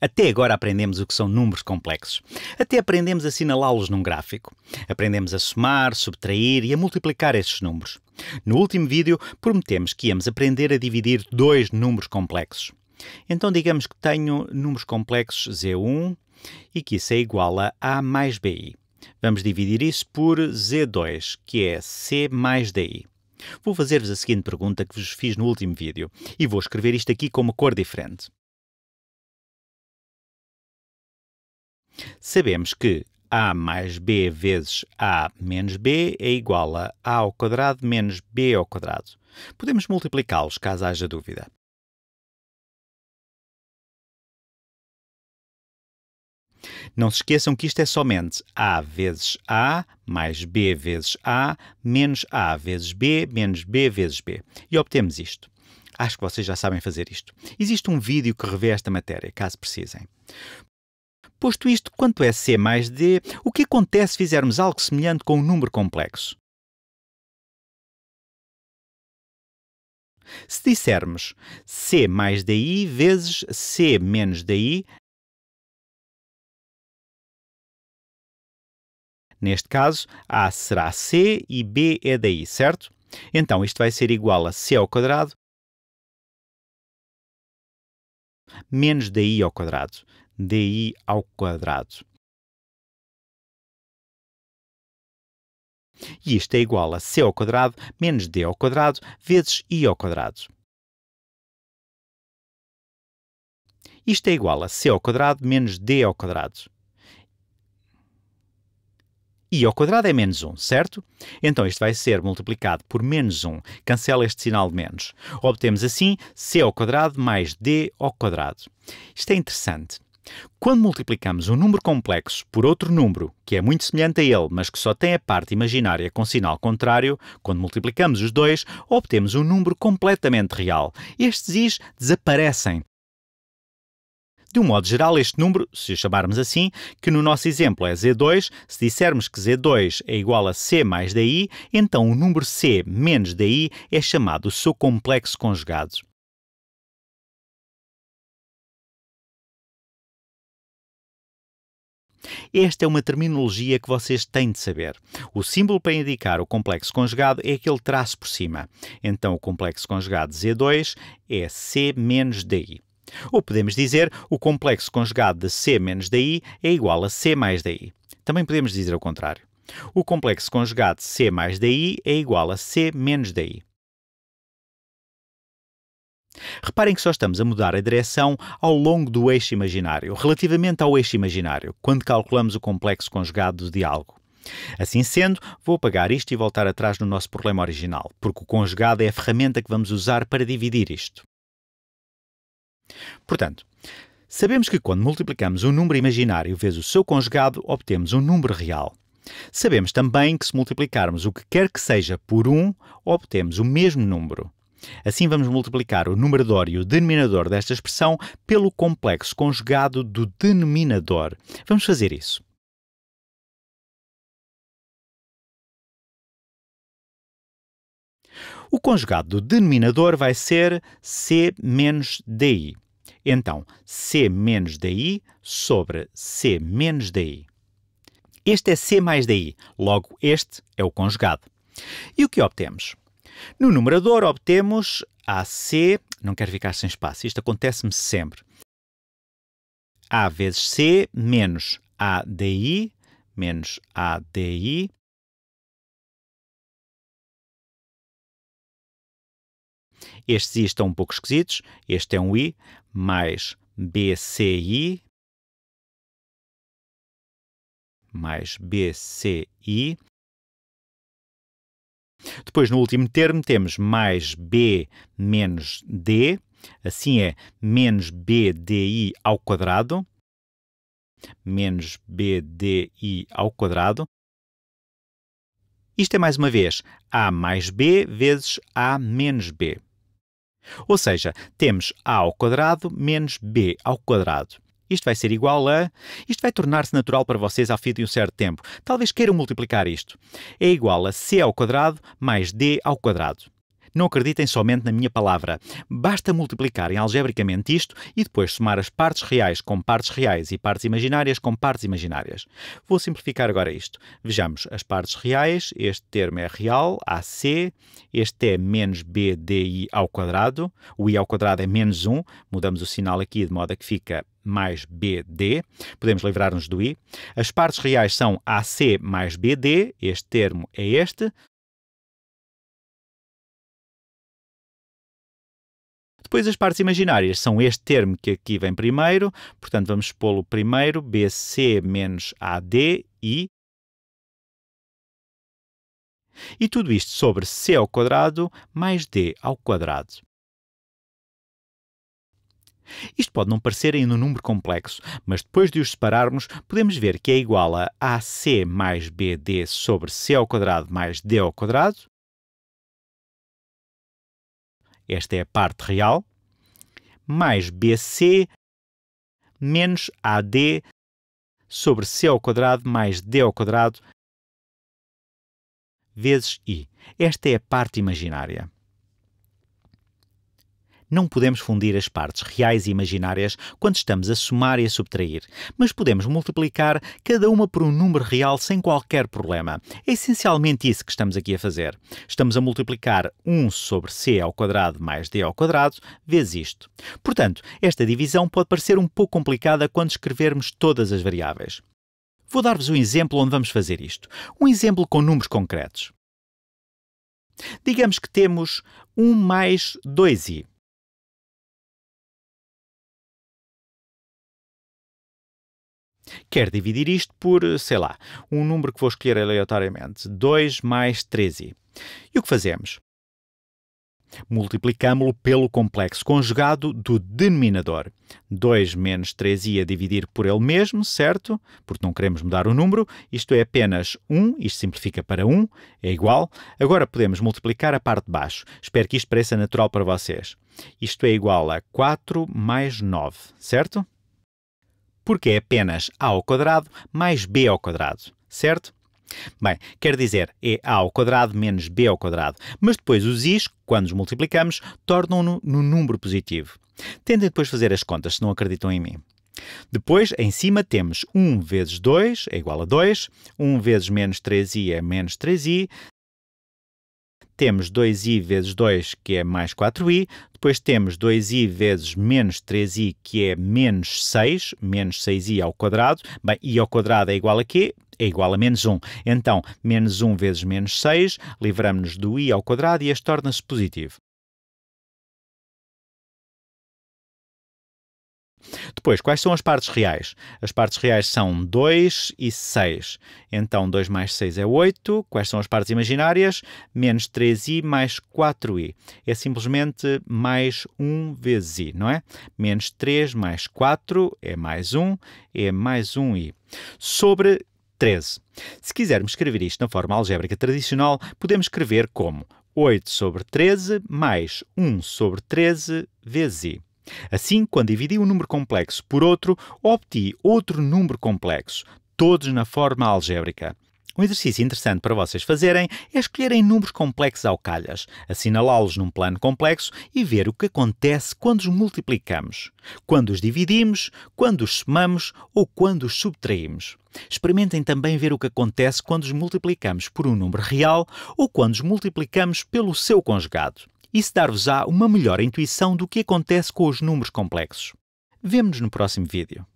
Até agora aprendemos o que são números complexos. Até aprendemos a assinalá-los num gráfico. Aprendemos a somar, subtrair e a multiplicar esses números. No último vídeo, prometemos que íamos aprender a dividir dois números complexos. Então digamos que tenho números complexos Z1 e que isso é igual a A mais BI. Vamos dividir isso por Z2, que é C mais DI. Vou fazer-vos a seguinte pergunta que vos fiz no último vídeo e vou escrever isto aqui com uma cor diferente. Sabemos que a mais b vezes a menos b é igual a a ao quadrado menos b ao quadrado. Podemos multiplicá-los caso haja dúvida. Não se esqueçam que isto é somente a vezes a mais b vezes a menos a vezes b menos b vezes b. E obtemos isto. Acho que vocês já sabem fazer isto. Existe um vídeo que revê esta matéria, caso precisem. Posto isto, quanto é C mais D? O que acontece se fizermos algo semelhante com um número complexo? Se dissermos C mais DI vezes C menos DI, neste caso, A será C e B é DI, certo? Então isto vai ser igual a C ao quadrado menos DI ao quadrado di ao quadrado. E isto é igual a c ao quadrado menos d ao quadrado vezes i ao quadrado. Isto é igual a c ao quadrado menos d ao quadrado. i ao quadrado é menos 1, certo? Então isto vai ser multiplicado por menos 1. Cancela este sinal de menos. Obtemos assim c ao quadrado mais d ao quadrado. Isto é interessante. Quando multiplicamos um número complexo por outro número, que é muito semelhante a ele, mas que só tem a parte imaginária com sinal contrário, quando multiplicamos os dois, obtemos um número completamente real. Estes is desaparecem. De um modo geral, este número, se o chamarmos assim, que no nosso exemplo é Z2, se dissermos que Z2 é igual a C mais DI, então o número C menos DI é chamado seu complexo conjugado. Esta é uma terminologia que vocês têm de saber. O símbolo para indicar o complexo conjugado é aquele traço por cima. Então, o complexo conjugado Z2 é C menos DI. Ou podemos dizer o complexo conjugado de C menos DI é igual a C mais DI. Também podemos dizer o contrário. O complexo conjugado de C mais DI é igual a C menos DI. Reparem que só estamos a mudar a direção ao longo do eixo imaginário, relativamente ao eixo imaginário, quando calculamos o complexo conjugado de algo. Assim sendo, vou apagar isto e voltar atrás no nosso problema original, porque o conjugado é a ferramenta que vamos usar para dividir isto. Portanto, sabemos que quando multiplicamos um número imaginário vezes o seu conjugado, obtemos um número real. Sabemos também que se multiplicarmos o que quer que seja por 1, um, obtemos o mesmo número. Assim, vamos multiplicar o numerador e o denominador desta expressão pelo complexo conjugado do denominador. Vamos fazer isso. O conjugado do denominador vai ser C menos DI. Então, C menos DI sobre C menos DI. Este é C mais DI, logo este é o conjugado. E o que obtemos? No numerador obtemos AC, não quero ficar sem espaço, isto acontece-me sempre. A vezes C menos ADI menos ADI Estes i estão um pouco esquisitos. Este é um i mais BCI mais BCI depois, no último termo, temos mais B menos D, assim é menos BDI ao quadrado, menos BDI ao quadrado. Isto é mais uma vez A mais B vezes A menos B. Ou seja, temos A ao quadrado menos B ao quadrado. Isto vai ser igual a. Isto vai tornar-se natural para vocês ao fim de um certo tempo. Talvez queiram multiplicar isto. É igual a c ao quadrado mais d ao quadrado. Não acreditem somente na minha palavra. Basta multiplicarem algebricamente isto e depois somar as partes reais com partes reais e partes imaginárias com partes imaginárias. Vou simplificar agora isto. Vejamos as partes reais, este termo é real, AC, este é menos BDI ao quadrado, o I ao quadrado é menos 1, mudamos o sinal aqui de modo a que fica mais BD, podemos livrar-nos do I. As partes reais são AC mais BD, este termo é este, Depois as partes imaginárias são este termo que aqui vem primeiro, portanto vamos pô-lo primeiro, BC menos AD e e tudo isto sobre c ao quadrado mais d ao quadrado. Isto pode não parecer ainda um número complexo, mas depois de os separarmos, podemos ver que é igual a AC mais BD sobre C ao quadrado mais D ao quadrado, esta é a parte real, mais BC menos AD sobre C ao quadrado mais D ao quadrado vezes I. Esta é a parte imaginária. Não podemos fundir as partes reais e imaginárias quando estamos a somar e a subtrair, mas podemos multiplicar cada uma por um número real sem qualquer problema. É essencialmente isso que estamos aqui a fazer. Estamos a multiplicar 1 sobre c ao quadrado mais d ao quadrado vezes isto. Portanto, esta divisão pode parecer um pouco complicada quando escrevermos todas as variáveis. Vou dar-vos um exemplo onde vamos fazer isto. Um exemplo com números concretos. Digamos que temos 1 mais 2i. Quer dividir isto por, sei lá, um número que vou escolher aleatoriamente, 2 mais 13. E o que fazemos? Multiplicámo-lo pelo complexo conjugado do denominador. 2 menos 3i a dividir por ele mesmo, certo? Porque não queremos mudar o número. Isto é apenas 1, isto simplifica para 1, é igual. Agora podemos multiplicar a parte de baixo. Espero que isto pareça natural para vocês. Isto é igual a 4 mais 9, certo? porque é apenas a ao quadrado mais b ao quadrado, certo? Bem, quer dizer, é a ao quadrado menos b ao quadrado, mas depois os i's, quando os multiplicamos, tornam-no no número positivo. Tentem depois fazer as contas, se não acreditam em mim. Depois, em cima, temos 1 vezes 2 é igual a 2, 1 vezes menos 3i é menos 3i, temos 2i vezes 2, que é mais 4i, depois temos 2i vezes menos 3i, que é menos 6, menos 6i ao quadrado, bem, i ao quadrado é igual a quê? É igual a menos 1. Então, menos 1 vezes menos 6, livramos-nos do i ao quadrado e este torna-se positivo. Depois, quais são as partes reais? As partes reais são 2 e 6. Então, 2 mais 6 é 8. Quais são as partes imaginárias? Menos 3i mais 4i. É simplesmente mais 1 vezes i, não é? Menos 3 mais 4 é mais 1, é mais 1i. Sobre 13. Se quisermos escrever isto na forma algébrica tradicional, podemos escrever como 8 sobre 13 mais 1 sobre 13 vezes i. Assim, quando dividi um número complexo por outro, obti outro número complexo, todos na forma algébrica. Um exercício interessante para vocês fazerem é escolherem números complexos ao calhas, assinalá-los num plano complexo e ver o que acontece quando os multiplicamos, quando os dividimos, quando os somamos ou quando os subtraímos. Experimentem também ver o que acontece quando os multiplicamos por um número real ou quando os multiplicamos pelo seu conjugado. Isso dar-vos-á uma melhor intuição do que acontece com os números complexos. Vemo-nos no próximo vídeo.